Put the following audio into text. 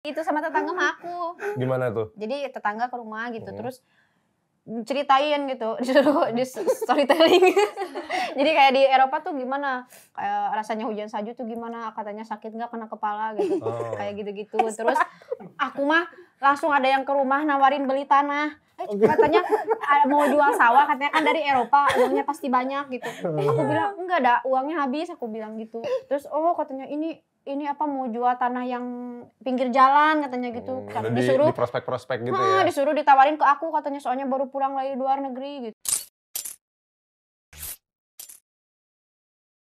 itu sama tetangga sama aku. Gimana tuh? Jadi tetangga ke rumah gitu, hmm. terus ceritain gitu, disuruh di storytelling. Jadi kayak di Eropa tuh gimana? Kayak rasanya hujan salju tuh gimana? Katanya sakit nggak kena kepala gitu. Oh. Kayak gitu-gitu. Terus aku mah langsung ada yang ke rumah nawarin beli tanah. Eh, katanya eh, mau jual sawah, katanya kan dari Eropa, uangnya pasti banyak gitu. Hmm. Aku bilang, enggak ada, uangnya habis, aku bilang gitu. Terus, oh katanya ini ini apa mau jual tanah yang pinggir jalan katanya gitu. Hmm, disuruh di prospek-prospek gitu ya. Disuruh ditawarin ke aku katanya soalnya baru pulang dari luar negeri gitu.